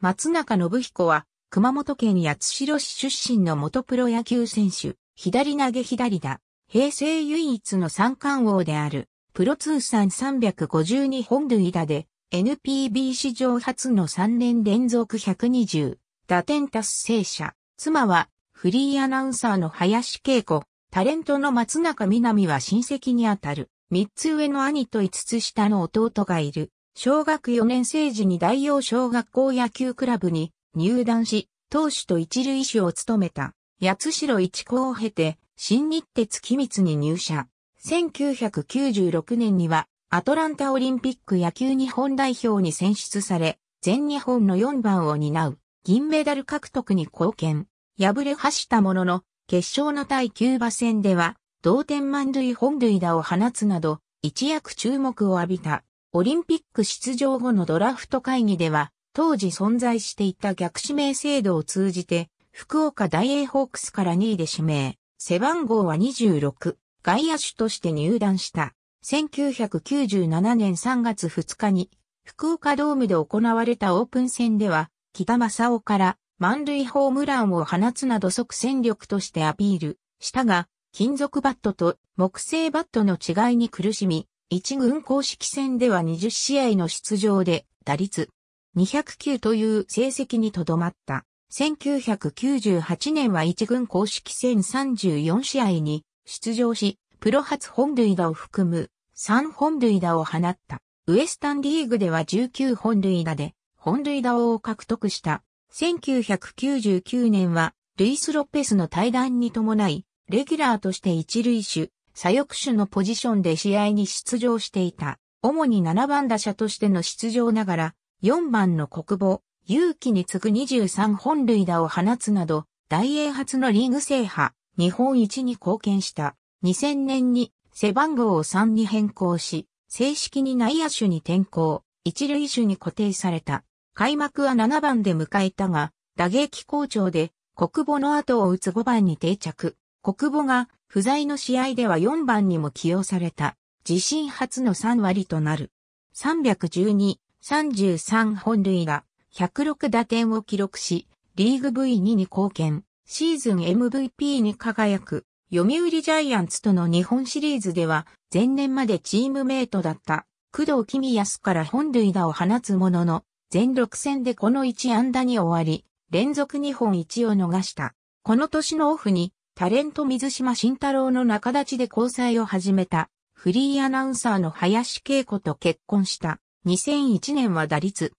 松中信彦は、熊本県八代市出身の元プロ野球選手、左投げ左打、平成唯一の三冠王である、プロ通算352本塁打で、NPB 史上初の3年連続120打点達成者、妻はフリーアナウンサーの林恵子、タレントの松中みなみは親戚にあたる、三つ上の兄と五つ下の弟がいる。小学4年生時に大洋小学校野球クラブに入団し、投手と一塁手を務めた、八代一高を経て、新日鉄機密に入社。1996年には、アトランタオリンピック野球日本代表に選出され、全日本の4番を担う、銀メダル獲得に貢献。敗れはしたものの、決勝の対キューバ戦では、同点満塁本塁打を放つなど、一躍注目を浴びた。オリンピック出場後のドラフト会議では、当時存在していた逆指名制度を通じて、福岡大英ホークスから2位で指名、背番号は26、外野手として入団した。1997年3月2日に、福岡ドームで行われたオープン戦では、北正雄から満塁ホームランを放つなど即戦力としてアピールしたが、金属バットと木製バットの違いに苦しみ、一軍公式戦では20試合の出場で打率209という成績にとどまった。1998年は一軍公式戦34試合に出場し、プロ初本塁打を含む3本塁打を放った。ウエスタンリーグでは19本塁打で本塁打を獲得した。1999年はルイス・ロペスの対談に伴い、レギュラーとして一塁手、左翼手のポジションで試合に出場していた。主に7番打者としての出場ながら、4番の国母、勇気に次ぐ23本塁打を放つなど、大英初のリーグ制覇、日本一に貢献した。2000年に背番号を3に変更し、正式に内野手に転向、一塁手に固定された。開幕は7番で迎えたが、打撃好調で、国母の後を打つ5番に定着。国母が不在の試合では4番にも起用された。自身初の3割となる。312、33本塁打、106打点を記録し、リーグ V2 に貢献、シーズン MVP に輝く、読売ジャイアンツとの日本シリーズでは、前年までチームメイトだった、工藤公康から本塁打を放つものの、全6戦でこの1安打に終わり、連続2本1を逃した。この年のオフに、タレント水島慎太郎の仲立ちで交際を始めた、フリーアナウンサーの林恵子と結婚した。2001年は打率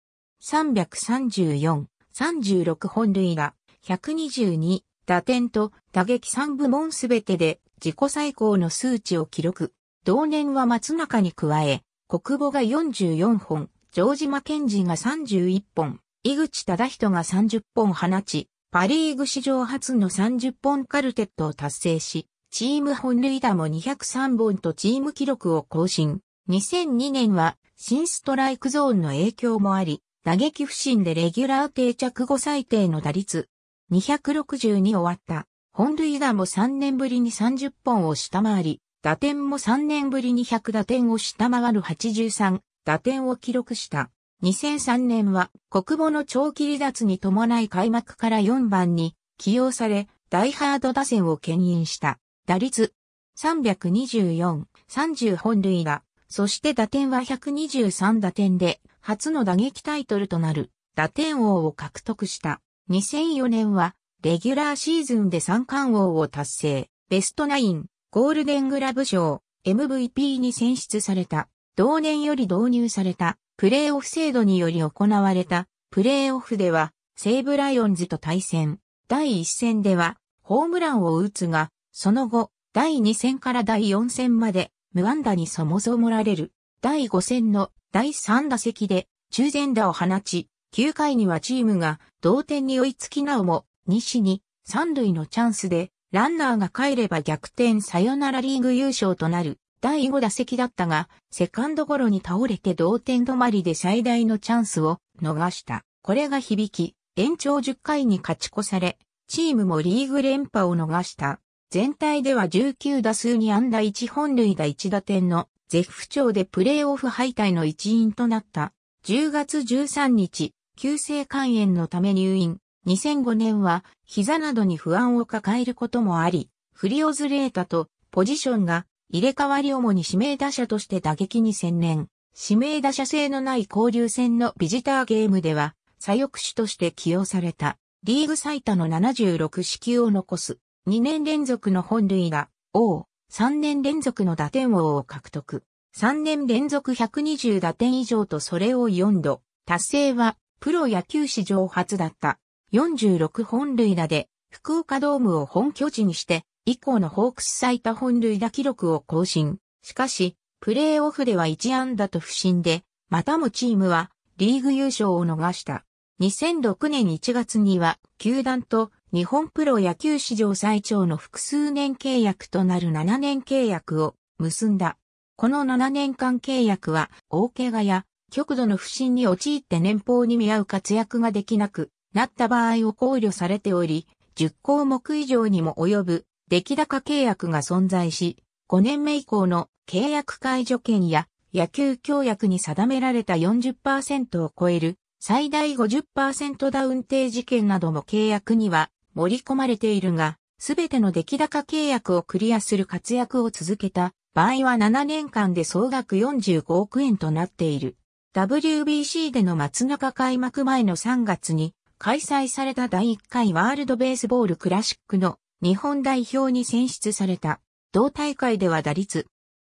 334、36本塁打、122打点と打撃3部門すべてで自己最高の数値を記録。同年は松中に加え、国母が44本、城島健治が31本、井口忠人が30本放ち、パリーグ史上初の30本カルテットを達成し、チーム本塁打も203本とチーム記録を更新。2002年は新ストライクゾーンの影響もあり、打撃不振でレギュラー定着後最低の打率262終わった。本塁打も3年ぶりに30本を下回り、打点も3年ぶりに100打点を下回る83打点を記録した。2003年は国母の長期離脱に伴い開幕から4番に起用され、ダイハード打線を牽引した。打率324、30本塁打、そして打点は123打点で、初の打撃タイトルとなる打点王を獲得した。2004年は、レギュラーシーズンで三冠王を達成、ベストナイン、ゴールデングラブ賞、MVP に選出された。同年より導入されたプレーオフ制度により行われたプレーオフでは西武ライオンズと対戦。第1戦ではホームランを打つが、その後、第2戦から第4戦まで無安打にそもそもられる。第5戦の第3打席で中前打を放ち、9回にはチームが同点に追いつきなおも、西に3塁のチャンスでランナーが帰れば逆転サヨナラリーグ優勝となる。第5打席だったが、セカンドゴロに倒れて同点止まりで最大のチャンスを逃した。これが響き、延長10回に勝ち越され、チームもリーグ連覇を逃した。全体では19打数に安打1本塁打1打点の絶不調でプレーオフ敗退の一因となった。10月13日、急性肝炎のため入院。2005年は膝などに不安を抱えることもあり、フリオズレータとポジションが入れ替わり主に指名打者として打撃に専念。指名打者性のない交流戦のビジターゲームでは、左翼手として起用された。リーグ最多の76支給を残す。2年連続の本塁打王。3年連続の打点王を獲得。3年連続120打点以上とそれを4度。達成は、プロ野球史上初だった。46本塁打で、福岡ドームを本拠地にして、以降のホークス最多本塁打記録を更新。しかし、プレーオフでは1安打と不振で、またもチームはリーグ優勝を逃した。2006年1月には、球団と日本プロ野球史上最長の複数年契約となる7年契約を結んだ。この7年間契約は、大怪我や極度の不振に陥って年俸に見合う活躍ができなくなった場合を考慮されており、10項目以上にも及ぶ出来高契約が存在し、5年目以降の契約解除権や野球協約に定められた40%を超える最大50%ダウン定事件なども契約には盛り込まれているが、すべての出来高契約をクリアする活躍を続けた場合は7年間で総額45億円となっている。WBC での松中開幕前の3月に開催された第1回ワールドベースボールクラシックの日本代表に選出された。同大会では打率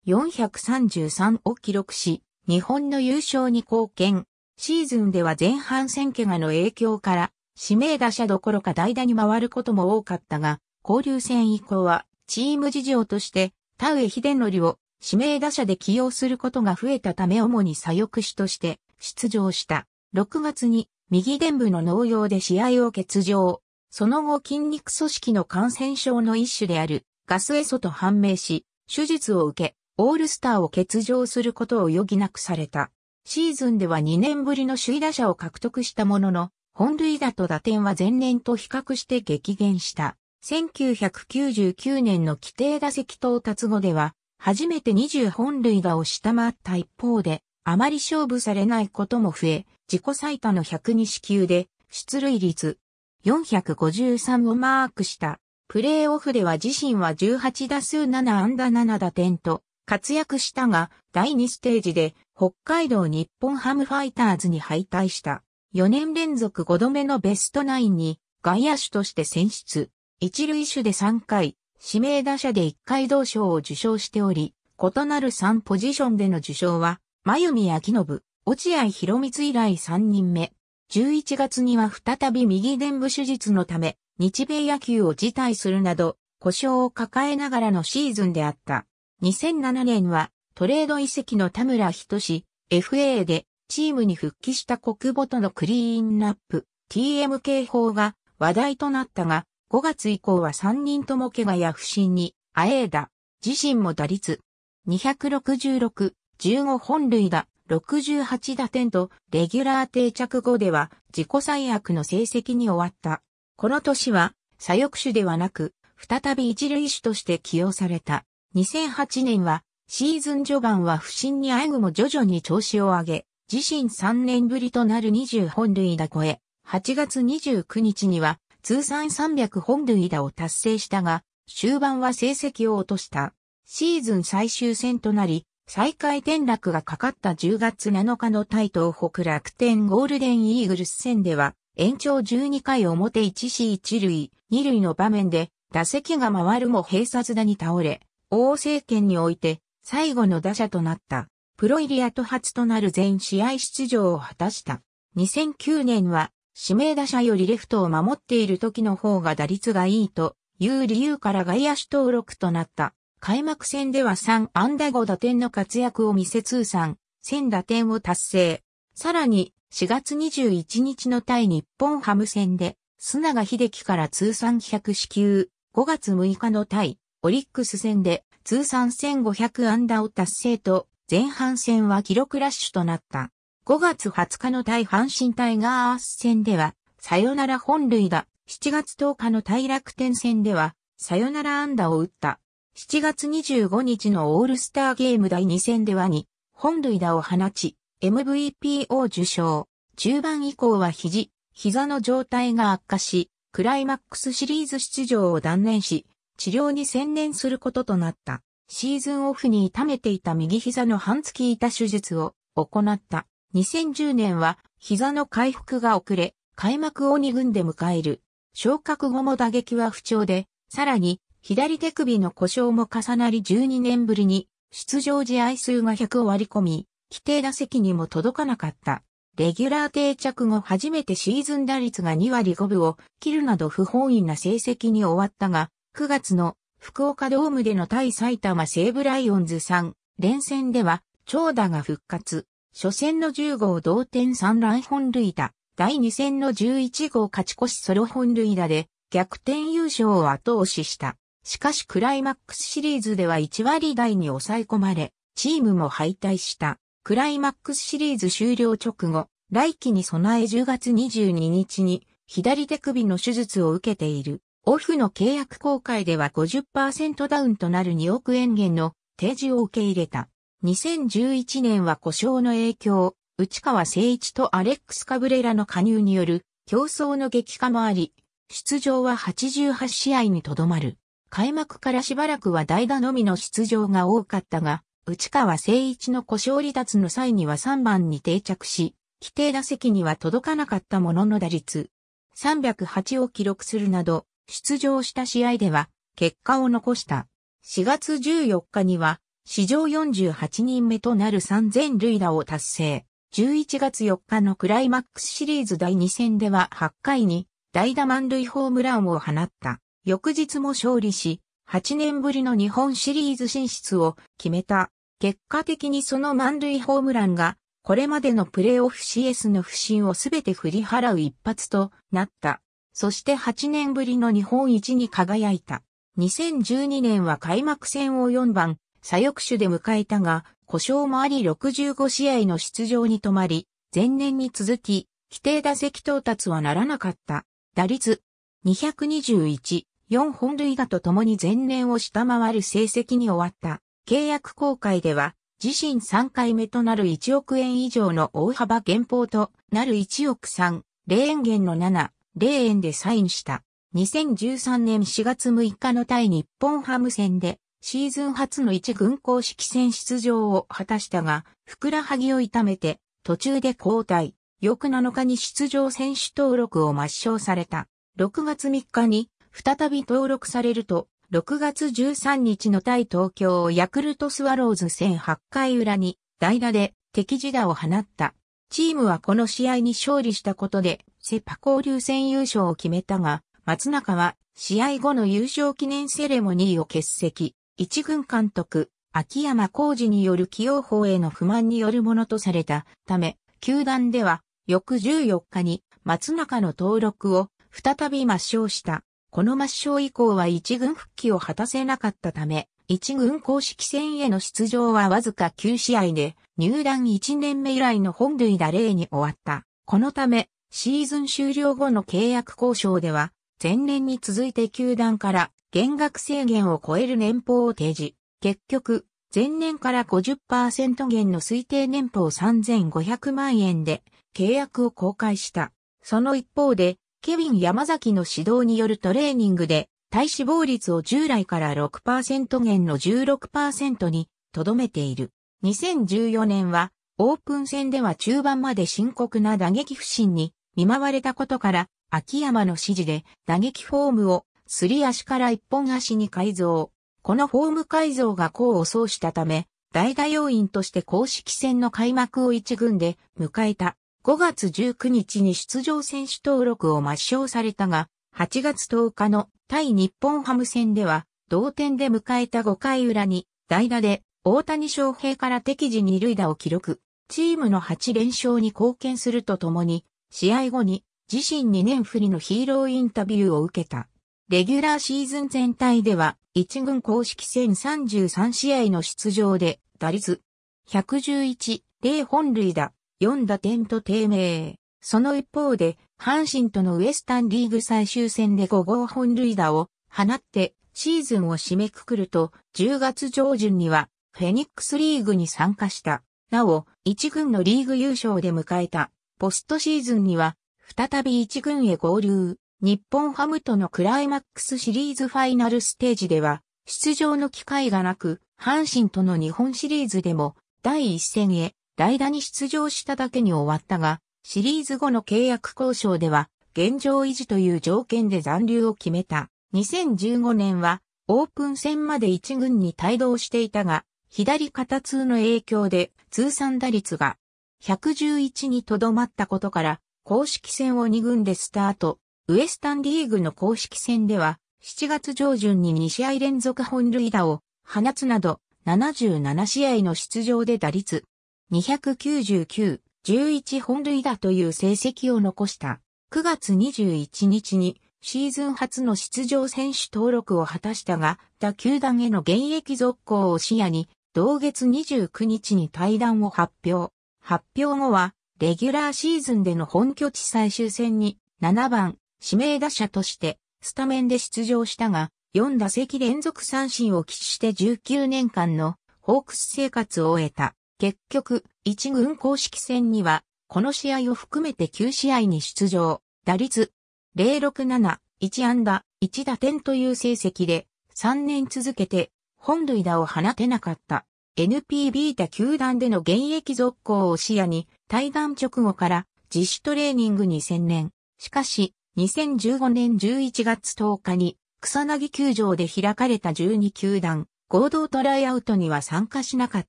433を記録し、日本の優勝に貢献。シーズンでは前半戦怪我の影響から指名打者どころか代打に回ることも多かったが、交流戦以降はチーム事情として田上秀則を指名打者で起用することが増えたため主に左翼手として出場した。6月に右伝部の農用で試合を欠場。その後筋肉組織の感染症の一種であるガスエソと判明し、手術を受け、オールスターを欠場することを余儀なくされた。シーズンでは2年ぶりの首位打者を獲得したものの、本塁打と打点は前年と比較して激減した。1999年の規定打席到達後では、初めて20本塁打を下回った一方で、あまり勝負されないことも増え、自己最多の102支球で、出塁率453をマークした。プレーオフでは自身は18打数7安打7打点と活躍したが、第2ステージで北海道日本ハムファイターズに敗退した。4年連続5度目のベストナインに外野手として選出。一塁手で3回、指名打者で1回同賞を受賞しており、異なる3ポジションでの受賞は、真由美明信、落合博光以来3人目。11月には再び右伝部手術のため、日米野球を辞退するなど、故障を抱えながらのシーズンであった。2007年は、トレード遺跡の田村人志、FA で、チームに復帰した国母とのクリーンナップ、TMK 法が話題となったが、5月以降は3人とも怪我や不審に、あえいだ。自身も打率、266、15本塁打、68打点と、レギュラー定着後では自己最悪の成績に終わった。この年は、左翼手ではなく、再び一塁手として起用された。2008年は、シーズン序盤は不振にあえぐも徐々に調子を上げ、自身3年ぶりとなる20本塁打超え、8月29日には通算300本塁打を達成したが、終盤は成績を落とした。シーズン最終戦となり、再開転落がかかった10月7日の台東北楽天ゴールデンイーグルス戦では、延長12回表1死1塁、2塁の場面で、打席が回るも閉殺だに倒れ、王政権において、最後の打者となった。プロイリアと初となる全試合出場を果たした。2009年は、指名打者よりレフトを守っている時の方が打率がいいという理由から外野手登録となった。開幕戦では3安打5打点の活躍を見せ通算1000打点を達成。さらに4月21日の対日本ハム戦で須永秀樹から通算100支給、5月6日の対オリックス戦で通算1500安打を達成と前半戦は記録ラッシュとなった。5月20日の対阪神タイガース戦ではサヨナラ本塁打、7月10日の対楽天戦ではサヨナラ安打を打った。7月25日のオールスターゲーム第2戦では2本塁打を放ち、MVP を受賞。中盤以降は肘、膝の状態が悪化し、クライマックスシリーズ出場を断念し、治療に専念することとなった。シーズンオフに痛めていた右膝の半月板手術を行った。2010年は膝の回復が遅れ、開幕を2軍で迎える。昇格後も打撃は不調で、さらに左手首の故障も重なり12年ぶりに出場試合数が100を割り込み、規定打席にも届かなかった。レギュラー定着後初めてシーズン打率が2割5分を切るなど不本意な成績に終わったが、9月の福岡ドームでの対埼玉西武ライオンズ3連戦では長打が復活。初戦の10号同点3乱本塁打、第2戦の11号勝ち越しソロ本塁打で逆転優勝を後押しした。しかしクライマックスシリーズでは1割台に抑え込まれ、チームも敗退した。クライマックスシリーズ終了直後、来季に備え10月22日に左手首の手術を受けている。オフの契約公開では50%ダウンとなる2億円減の提示を受け入れた。2011年は故障の影響、内川誠一とアレックス・カブレラの加入による競争の激化もあり、出場は88試合にとどまる。開幕からしばらくは代打のみの出場が多かったが、内川誠一の故障離脱の際には3番に定着し、規定打席には届かなかったものの打率308を記録するなど、出場した試合では結果を残した。4月14日には史上48人目となる3000塁打を達成。11月4日のクライマックスシリーズ第2戦では8回に代打満塁ホームランを放った。翌日も勝利し、8年ぶりの日本シリーズ進出を決めた。結果的にその満塁ホームランが、これまでのプレーオフ CS の不振をすべて振り払う一発となった。そして8年ぶりの日本一に輝いた。2012年は開幕戦を4番、左翼手で迎えたが、故障もあり65試合の出場に止まり、前年に続き、規定打席到達はならなかった。打率221、4本塁打と共に前年を下回る成績に終わった。契約公開では、自身3回目となる1億円以上の大幅減俸となる1億3、0円減の7、0円でサインした。2013年4月6日の対日本ハム戦で、シーズン初の一軍公式戦出場を果たしたが、ふくらはぎを痛めて、途中で交代。翌7日に出場選手登録を抹消された。6月3日に再び登録されると、6月13日の対東京ヤクルトスワローズ戦8回裏に代打で敵地打を放った。チームはこの試合に勝利したことでセパ交流戦優勝を決めたが、松中は試合後の優勝記念セレモニーを欠席。一軍監督、秋山浩二による起用法への不満によるものとされたため、球団では翌14日に松中の登録を再び抹消した。この抹消以降は一軍復帰を果たせなかったため、一軍公式戦への出場はわずか9試合で、入団1年目以来の本塁打例に終わった。このため、シーズン終了後の契約交渉では、前年に続いて球団から減額制限を超える年俸を提示。結局、前年から50%減の推定年俸3500万円で契約を公開した。その一方で、ケビン山崎の指導によるトレーニングで、体脂肪率を従来から6%減の16%にとどめている。2014年は、オープン戦では中盤まで深刻な打撃不振に見舞われたことから、秋山の指示で打撃フォームをすり足から一本足に改造。このフォーム改造が功を奏したため、代打要員として公式戦の開幕を一軍で迎えた。5月19日に出場選手登録を抹消されたが、8月10日の対日本ハム戦では、同点で迎えた5回裏に、代打で大谷翔平から適時二塁打を記録。チームの8連勝に貢献するとともに、試合後に自身2年振りのヒーローインタビューを受けた。レギュラーシーズン全体では、1軍公式戦33試合の出場で、打率111、0本塁打、4打点と低迷。その一方で、阪神とのウエスタンリーグ最終戦で5号本塁打を放ってシーズンを締めくくると、10月上旬にはフェニックスリーグに参加した。なお、1軍のリーグ優勝で迎えたポストシーズンには、再び1軍へ合流。日本ハムとのクライマックスシリーズファイナルステージでは、出場の機会がなく、阪神との日本シリーズでも第一戦へ代打に出場しただけに終わったが、シリーズ後の契約交渉では、現状維持という条件で残留を決めた。2015年は、オープン戦まで1軍に帯同していたが、左肩痛の影響で通算打率が111にとどまったことから、公式戦を2軍でスタート。ウエスタンリーグの公式戦では、7月上旬に2試合連続本塁打を放つなど、77試合の出場で打率299、11本塁打という成績を残した。9月21日にシーズン初の出場選手登録を果たしたが、他球団への現役続行を視野に、同月29日に退団を発表。発表後は、レギュラーシーズンでの本拠地最終戦に、7番、指名打者として、スタメンで出場したが、4打席連続三振を喫して19年間のホークス生活を終えた。結局、一軍公式戦には、この試合を含めて9試合に出場、打率067、1安打、1打点という成績で、3年続けて、本塁打を放てなかった。NPB 打球団での現役続行を視野に、対談直後から自主トレーニングに専念。しかし、2015年11月10日に、草薙球場で開かれた12球団、合同トライアウトには参加しなかっ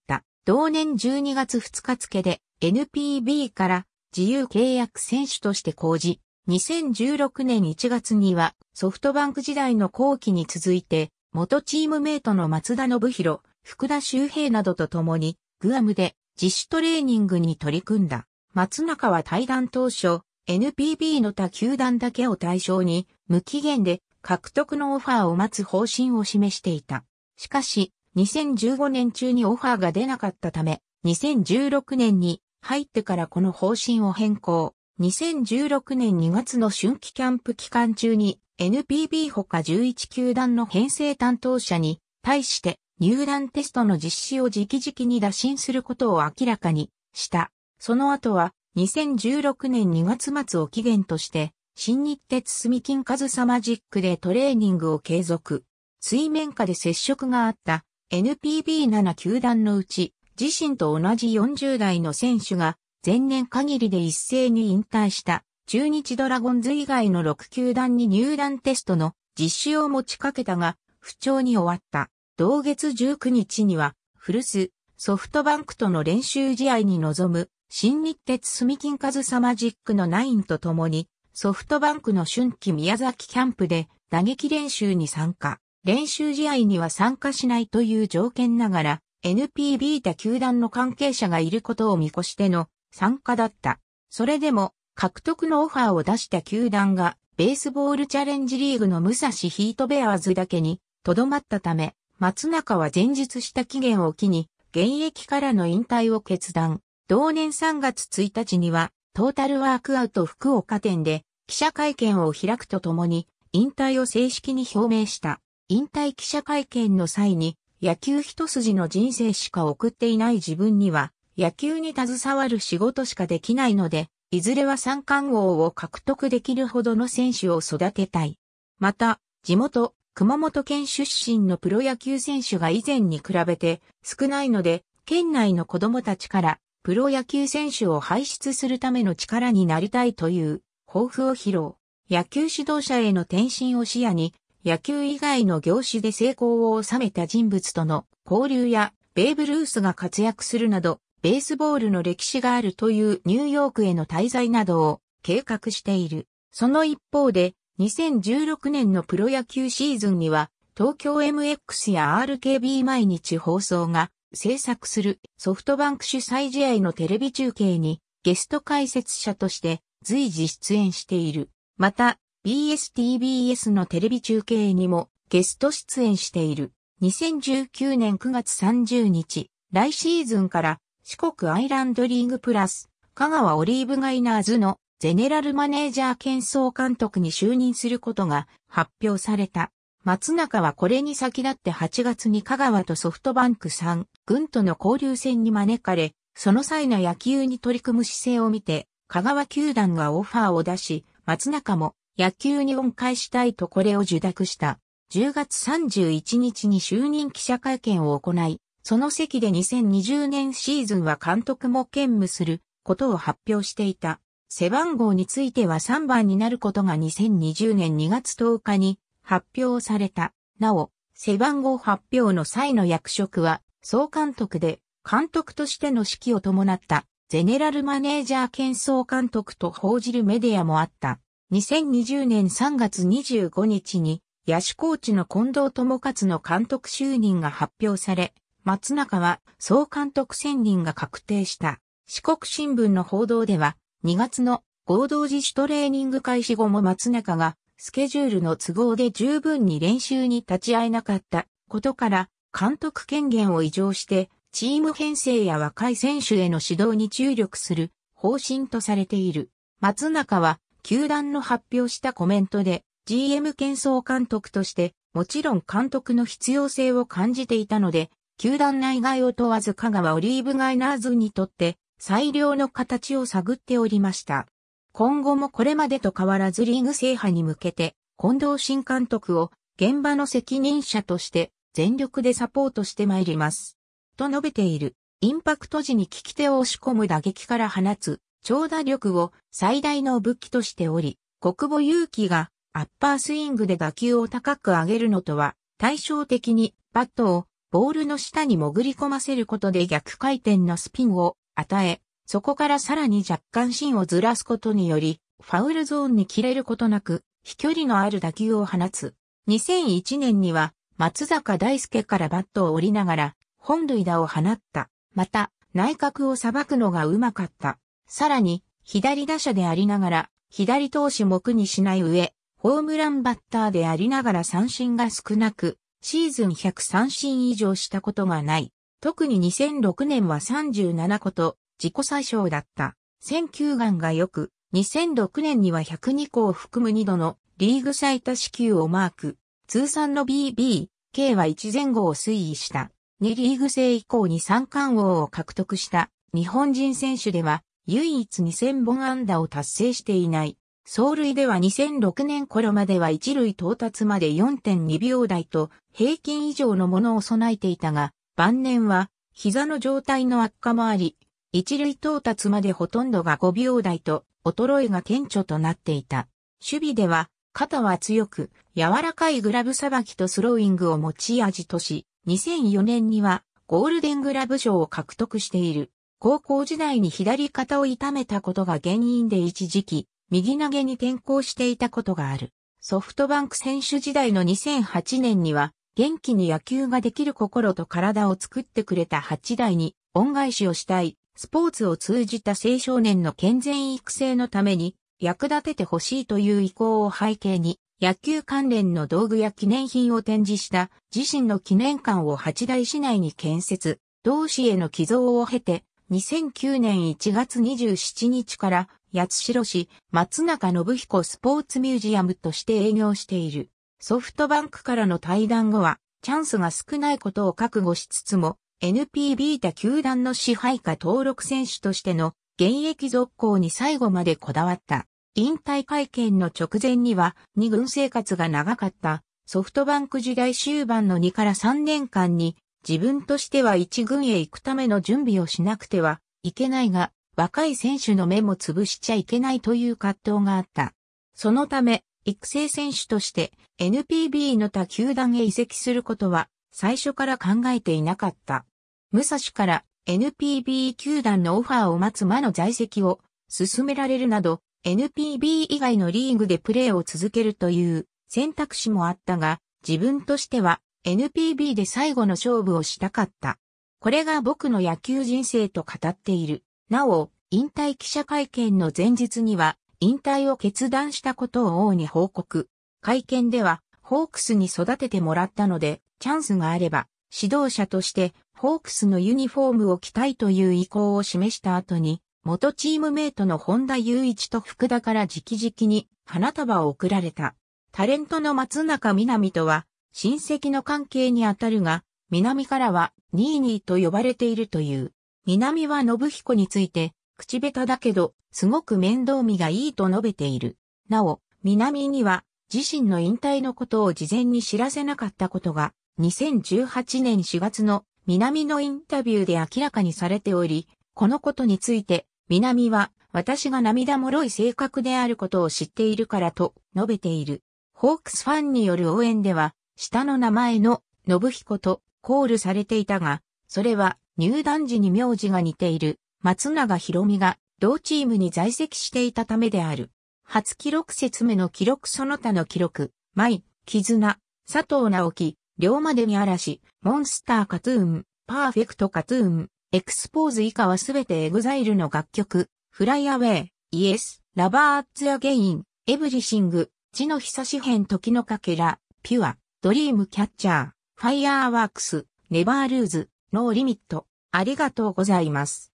た。同年12月2日付で NPB から自由契約選手として講じ、2016年1月にはソフトバンク時代の後期に続いて、元チームメイトの松田信弘、福田周平などと共に、グアムで自主トレーニングに取り組んだ。松中は対談当初、NPB の他球団だけを対象に、無期限で獲得のオファーを待つ方針を示していた。しかし、2015年中にオファーが出なかったため、2016年に入ってからこの方針を変更。2016年2月の春季キャンプ期間中に NPB ほか11球団の編成担当者に対して入団テストの実施を直々に打診することを明らかにした。その後は2016年2月末を期限として新日鉄住金カズサマジックでトレーニングを継続。水面下で接触があった NPB7 球団のうち、自身と同じ40代の選手が、前年限りで一斉に引退した、中日ドラゴンズ以外の6球団に入団テストの実施を持ちかけたが、不調に終わった。同月19日には、古巣、ソフトバンクとの練習試合に臨む、新日鉄住金カズサマジックのナインと共に、ソフトバンクの春季宮崎キャンプで打撃練習に参加。練習試合には参加しないという条件ながら、NPB 他球団の関係者がいることを見越しての参加だった。それでも、獲得のオファーを出した球団が、ベースボールチャレンジリーグの武蔵ヒートベアーズだけに、とどまったため、松中は前日した期限を機に、現役からの引退を決断。同年3月1日には、トータルワークアウト福岡店で、記者会見を開くとともに、引退を正式に表明した。引退記者会見の際に、野球一筋の人生しか送っていない自分には、野球に携わる仕事しかできないので、いずれは三冠王を獲得できるほどの選手を育てたい。また、地元、熊本県出身のプロ野球選手が以前に比べて少ないので、県内の子供たちからプロ野球選手を輩出するための力になりたいという抱負を披露。野球指導者への転身を視野に野球以外の業種で成功を収めた人物との交流やベーブ・ルースが活躍するなど、ベースボールの歴史があるというニューヨークへの滞在などを計画している。その一方で、2016年のプロ野球シーズンには、東京 MX や RKB 毎日放送が制作するソフトバンク主催試合のテレビ中継にゲスト解説者として随時出演している。また、BSTBS のテレビ中継にもゲスト出演している。2019年9月30日、来シーズンから四国アイランドリーグプラス、香川オリーブガイナーズのゼネラルマネージャー兼総監督に就任することが発表された。松中はこれに先立って8月に香川とソフトバンク3軍との交流戦に招かれ、その際の野球に取り組む姿勢を見て、香川球団がオファーを出し、松中も野球に恩返したいとこれを受諾した。10月31日に就任記者会見を行い、その席で2020年シーズンは監督も兼務することを発表していた。背番号については3番になることが2020年2月10日に発表された。なお、背番号発表の際の役職は総監督で監督としての指揮を伴ったゼネラルマネージャー兼総監督と報じるメディアもあった。2020年3月25日に、野手コーチの近藤智勝の監督就任が発表され、松中は総監督選任が確定した。四国新聞の報道では、2月の合同自主トレーニング開始後も松中が、スケジュールの都合で十分に練習に立ち会えなかったことから、監督権限を移譲して、チーム編成や若い選手への指導に注力する方針とされている。松中は球団の発表したコメントで、GM 兼総監督として、もちろん監督の必要性を感じていたので、球団内外を問わず香川オリーブガイナーズにとって最良の形を探っておりました。今後もこれまでと変わらずリーグ制覇に向けて、近藤新監督を現場の責任者として全力でサポートしてまいります。と述べている。インパクト時に聞き手を押し込む打撃から放つ長打力を最大の武器としており、国母勇気がアッパースイングで打球を高く上げるのとは対照的にバットをボールの下に潜り込ませることで逆回転のスピンを与え、そこからさらに若干芯をずらすことにより、ファウルゾーンに切れることなく、飛距離のある打球を放つ。2001年には、松坂大輔からバットを折りながら、本塁打を放った。また、内角を裁くのがうまかった。さらに、左打者でありながら、左投手も苦にしない上、ホームランバッターでありながら三振が少なく、シーズン103振以上したことがない。特に2006年は37個と自己最小だった。選球眼が良く、2006年には102個を含む2度のリーグ最多支給をマーク。通算の BB、K は1前後を推移した。2リーグ制以降に三冠王を獲得した日本人選手では唯一2000本安打を達成していない。走塁では2006年頃までは一塁到達まで4.2秒台と平均以上のものを備えていたが、晩年は膝の状態の悪化もあり、一塁到達までほとんどが5秒台と衰えが顕著となっていた。守備では肩は強く柔らかいグラブさばきとスローイングを持ち味とし、2004年にはゴールデングラブ賞を獲得している。高校時代に左肩を痛めたことが原因で一時期、右投げに転向していたことがある。ソフトバンク選手時代の2008年には、元気に野球ができる心と体を作ってくれた8代に恩返しをしたい、スポーツを通じた青少年の健全育成のために役立ててほしいという意向を背景に、野球関連の道具や記念品を展示した自身の記念館を8代市内に建設、同市への寄贈を経て、2009年1月27日から八代市松中信彦スポーツミュージアムとして営業している。ソフトバンクからの退団後はチャンスが少ないことを覚悟しつつも NPB 他球団の支配下登録選手としての現役続行に最後までこだわった。引退会見の直前には二軍生活が長かったソフトバンク時代終盤の2から3年間に自分としては一軍へ行くための準備をしなくてはいけないが、若い選手の目も潰しちゃいけないという葛藤があった。そのため、育成選手として NPB の他球団へ移籍することは最初から考えていなかった。武蔵から NPB 球団のオファーを待つ間の在籍を進められるなど、NPB 以外のリーグでプレーを続けるという選択肢もあったが、自分としては NPB で最後の勝負をしたかった。これが僕の野球人生と語っている。なお、引退記者会見の前日には、引退を決断したことを王に報告。会見では、ホークスに育ててもらったので、チャンスがあれば、指導者として、ホークスのユニフォームを着たいという意向を示した後に、元チームメイトの本田雄一と福田から直々に花束を贈られた。タレントの松中みなみとは、親戚の関係にあたるが、南からはニーニーと呼ばれているという。南は信彦について、口下手だけど、すごく面倒見がいいと述べている。なお、南には、自身の引退のことを事前に知らせなかったことが、2018年4月の南のインタビューで明らかにされており、このことについて、南は、私が涙もろい性格であることを知っているからと述べている。ホークスファンによる応援では、下の名前の信彦とコールされていたが、それは入団時に名字が似ている松永博美が同チームに在籍していたためである。初記録説明の記録その他の記録、舞、絆、佐藤直樹、龍馬で見嵐、モンスターカトゥーン、パーフェクトカトゥーン、エクスポーズ以下はすべてエグザイルの楽曲、フライアウェイ、イエス、ラバーアッツアゲイン、エブリシング、地の久し編時のかけら、ピュア。ドリームキャッチャー、ファイアーワークス、ネバールーズ、ノーリミット。ありがとうございます。